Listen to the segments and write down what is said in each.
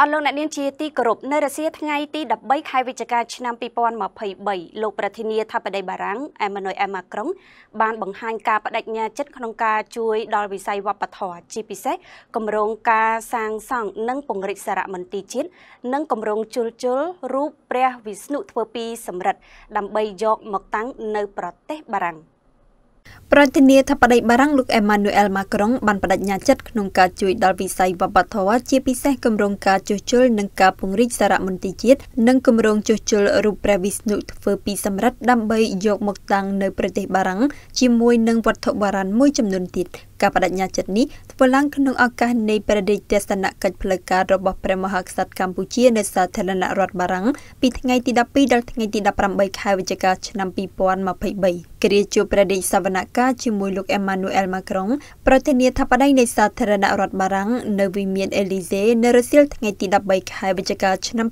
អស់លោកអ្នកនាងជាទីគោរពនៅរសៀលថ្ងៃទី13ខែវិច្ឆិកាឆ្នាំ2023លោកប្រធានាធិបតីបារាំងអែម៉ានុយអែម៉ាក្រុងបានបង្ហាញ ការបដិញ្ញាចិត្តក្នុងការជួយដល់វិស័យវប្បធម៌ជាពិសេសគម្រោងការសាងសង់និងពង្រីកសារមន្ទីរជាតិនិងគម្រោងជលជល រូបព្រះវិស្ណុធ្វើពី សម្រិតដើម្បីយក មកតាំងនៅប្រទេស បារាំងប្រធានាធិបតីបារាំងលោកអេម៉ានូអែលម៉ាក្រុងបានបដិញ្ញាចិត្តក្នុងការជួយដល់វិស័យវប្បធម៌ជាពិសេសគម្រោងការជួសជុលនិងការពង្រីកសារមន្ទីរជាតិនិងគម្រោងជួសជុលរូបព្រះវិស្ណុធ្វើពីសំរឹទ្ធដើម្បីយកមកតាំងនៅប្រទេសបារាំងជាមួយនឹងវត្ថុបារាំងមួយចំនួនទៀតការបដិញ្ញាចិត្តនេះធ្វើឡើងក្នុងឱកាសនៃព្រះរាជទស្សនកិច្ចផ្លូវការរបស់ព្រះមហាក្សត្រកម្ពុជានៅសាធារណរដ្ឋបារាំងពីថ្ងៃទី12ដល់ថ្ងៃទី18ខែវិច្ឆិកាឆ្នាំ2023គ្រាជួបព្រះរាជសវនកិច្ចការជាមួយលោក Emmanuel Macron ប្រធានាធិបតីនៃសាធារណរដ្ឋបារាំងនៅវិមានអេលីសេនៅរសៀលថ្ងៃទី13ខែវិច្ឆិកាឆ្នាំ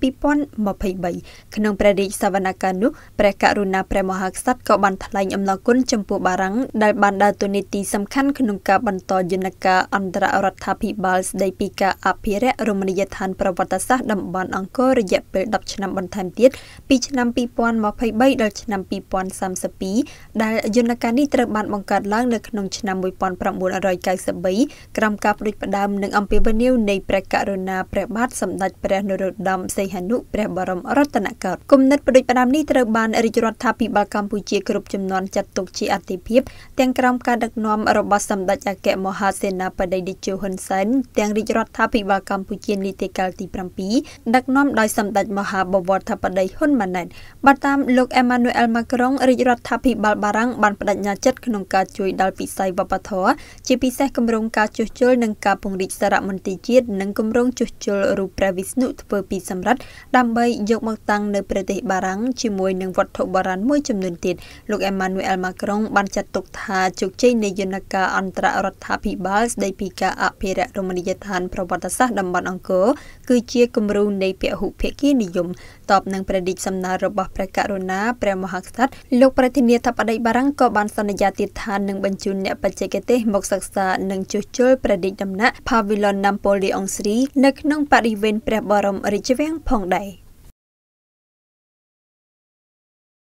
2023ក្នុងព្រះរាជសវនកម្មនោះព្រះករុណាព្រះមហាក្សត្រក៏បានថ្លែងអំណរគុណចំពោះបារាំងដែលបានដើរតួនាទីសំខាន់ក្នុងការបន្តយន្តការអន្តររដ្ឋាភិបាលស្ដីពីការអភិរក្សរមណីយដ្ឋានប្រវត្តិសាស្ត្រតំបន់អង្គររយៈពេល10ឆ្នាំបន្ថែមទៀតពីឆ្នាំ2023ដល់ឆ្នាំ2032ដែលយន្តការនេះត្រូវបានបង្កើតឡើងនៅក្នុងឆ្នាំ1993ក្រោមការផ្ដួចផ្ដើមនិងអំពាវនាវនៃព្រះករុណាព្រះបាទសម្ដេចព្រះនរោត្តមសីហនុព្រះបរមរតនកោដ្ឋគំនិតផ្ដួចផ្ដើមនេះត្រូវបានរាជរដ្ឋាភិបាលកម្ពុជាគ្រប់ចំនួនចាត់ទុកជាអតិភិបទាំងក្រោមការដឹកនាំរបស់សម្ដេចអគ្គមហាសេនាបតីតេជោហ៊ុនសែនទាំងរាជរដ្ឋាភិបាលកម្ពុជានីតិកាលទី7ដឹកនាំដោយសម្ដេចមហាបវរធិបតីហ៊ុនម៉ាណែតបើតាមលោកអេម៉ានូអែលម៉ាក្រុងរាជរដ្ឋាភិបាលបារាំងបានបដិញ្ញាចិត្តក្នុងការជួយដល់ពិស័យវប្បធម៌ជាពិសេសគម្រោងការជួសជុលនិងការពង្រីកសារមន្ទីរជាតិនិងគម្រោងជួសជុលរូបព្រះវិស្ណុធ្វើពីសំរឹទ្ធដើម្បីយកមកតាំងនៅប្រទេសបារាំងជាមួយនឹងវត្ថុបុរាណមួយចំនួនទៀតលោក Emmanuel Macron បានចាត់ទុកថាជោគជ័យនៃយន្តការអន្តររដ្ឋាភិបាលស្ដីពីការអភិរក្សរមណីយដ្ឋានប្រវត្តិសាស្ត្រតំបន់អង្គរគឺជាគំរូនៃពហុភាគីនិយមតបនឹងប្រតិចសំណើរបស់ព្រះករុណាព្រះមហាក្សត្រលោកប្រធានាធិបតីបារាំងក៏បានសន្យាទៀតដ្ឋាននឹងបញ្ជូនអ្នកបច្ចេកទេសមកសិក្សា និងជួសជុលប្រឌិតដំណាក់ Pavilion Nampoli Ongsri នៅក្នុងបរិវេណព្រះបរមរាជវាំងផងដែរ។